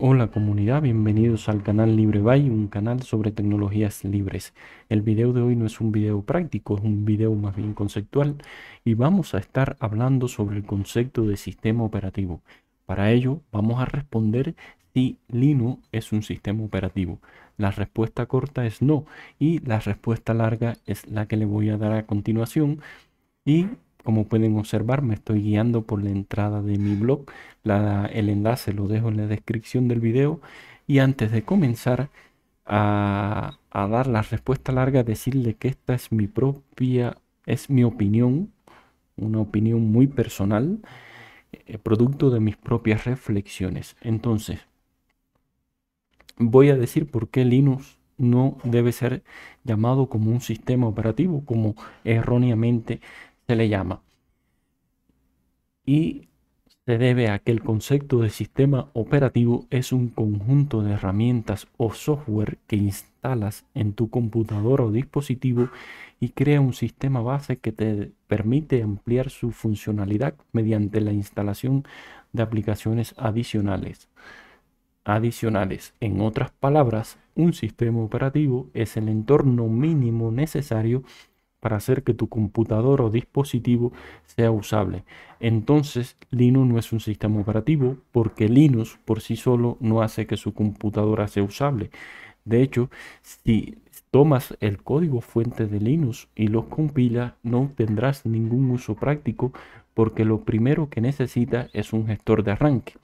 Hola comunidad, bienvenidos al canal LibreBay, un canal sobre tecnologías libres. El video de hoy no es un video práctico, es un video más bien conceptual y vamos a estar hablando sobre el concepto de sistema operativo. Para ello vamos a responder si Linux es un sistema operativo. La respuesta corta es no y la respuesta larga es la que le voy a dar a continuación y como pueden observar, me estoy guiando por la entrada de mi blog. el enlace lo dejo en la descripción del video. Y antes de comenzar a, dar la respuesta larga, decirle que esta es mi propia, es mi opinión, una opinión muy personal, eh, producto de mis propias reflexiones. Entonces, voy a decir por qué Linux no debe ser llamado como un sistema operativo, como erróneamente se le llama y se debe a que el concepto de sistema operativo es un conjunto de herramientas o software que instalas en tu computadora o dispositivo y crea un sistema base que te permite ampliar su funcionalidad mediante la instalación de aplicaciones adicionales. Adicionales, en otras palabras, un sistema operativo es el entorno mínimo necesario para hacer que tu computador o dispositivo sea usable. Entonces, Linux no es un sistema operativo porque Linux por sí solo no hace que su computadora sea usable. De hecho, si tomas el código fuente de Linux y lo compilas, no tendrás ningún uso práctico porque lo primero que necesita es un gestor de arranque.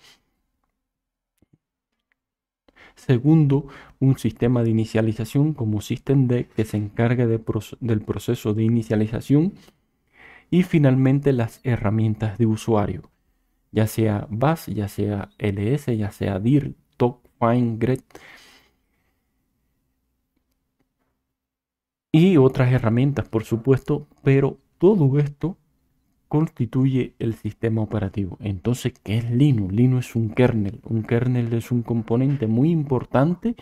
Segundo, un sistema de inicialización como SystemD que se encargue del proceso de inicialización. Y finalmente las herramientas de usuario, ya sea BAS, ya sea LS, ya sea DIR, TOC, Find, GRET. Y otras herramientas, por supuesto, pero todo esto constituye el sistema operativo. Entonces, ¿qué es Linux? Linux es un kernel. Un kernel es un componente muy importante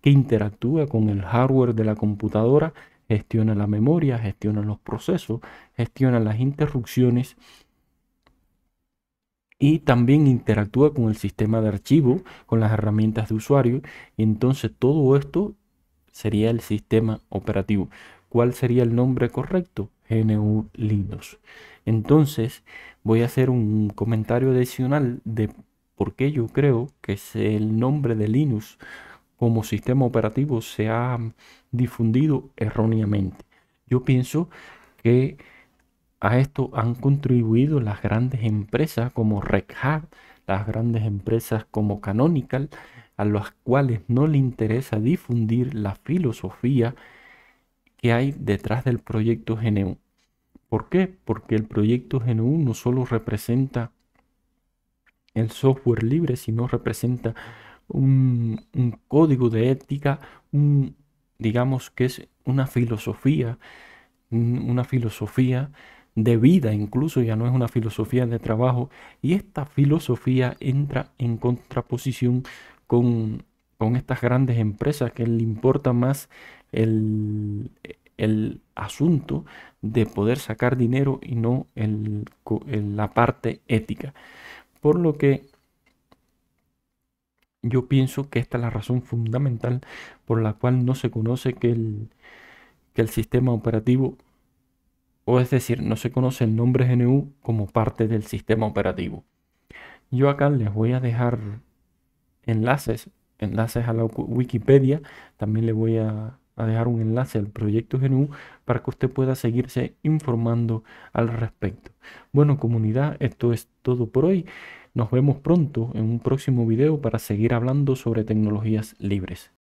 que interactúa con el hardware de la computadora, gestiona la memoria, gestiona los procesos, gestiona las interrupciones y también interactúa con el sistema de archivo, con las herramientas de usuario. entonces todo esto sería el sistema operativo. ¿Cuál sería el nombre correcto? GNU Linux. Entonces, voy a hacer un comentario adicional de por qué yo creo que el nombre de Linux como sistema operativo se ha difundido erróneamente. Yo pienso que a esto han contribuido las grandes empresas como Red Hat, las grandes empresas como Canonical, a las cuales no le interesa difundir la filosofía hay detrás del proyecto GNU. ¿Por qué? Porque el proyecto GNU no solo representa el software libre, sino representa un, código de ética, un, digamos que es una filosofía, una filosofía de vida incluso, ya no es una filosofía de trabajo, y esta filosofía entra en contraposición con, con estas grandes empresas que le importa más el, asunto de poder sacar dinero y no el, la parte ética. Por lo que yo pienso que esta es la razón fundamental por la cual no se conoce que el, sistema operativo, o es decir, no se conoce el nombre GNU como parte del sistema operativo. Yo acá les voy a dejar enlaces, enlaces a la Wikipedia, también le voy a a dejar un enlace al proyecto GNU para que usted pueda seguirse informando al respecto. Bueno, comunidad, esto es todo por hoy. Nos vemos pronto en un próximo video para seguir hablando sobre tecnologías libres.